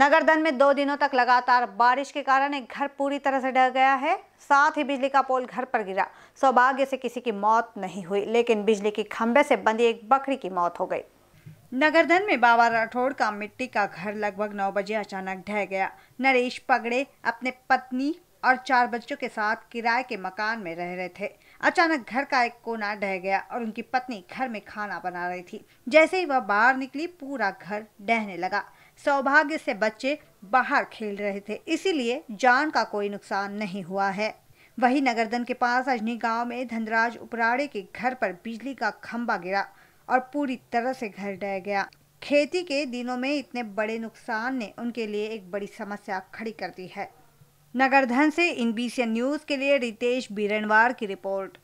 नगरधन में दो दिनों तक लगातार बारिश के कारण एक घर पूरी तरह से ढह गया है साथ ही बिजली का पोल घर पर गिरा सौभाग्य से किसी की मौत नहीं हुई लेकिन बिजली के खंभे से बंधी एक बकरी की मौत हो गई नगरधन में बाबा राठौड़ का मिट्टी का घर लगभग नौ बजे अचानक ढह गया नरेश पगड़े अपने पत्नी और चार बच्चों के साथ किराए के मकान में रह रहे थे अचानक घर का एक कोना ढह गया और उनकी पत्नी घर में खाना बना रही थी जैसे ही वह बाहर निकली पूरा घर डहने लगा सौभाग्य से बच्चे बाहर खेल रहे थे इसीलिए जान का कोई नुकसान नहीं हुआ है वही नगरदन के पास अजनी गांव में धनराज उपराड़े के घर पर बिजली का खम्बा गिरा और पूरी तरह से घर डह गया खेती के दिनों में इतने बड़े नुकसान ने उनके लिए एक बड़ी समस्या खड़ी कर दी है नगरधन से इन बीसीएन न्यूज के लिए रितेश बीरनवार की रिपोर्ट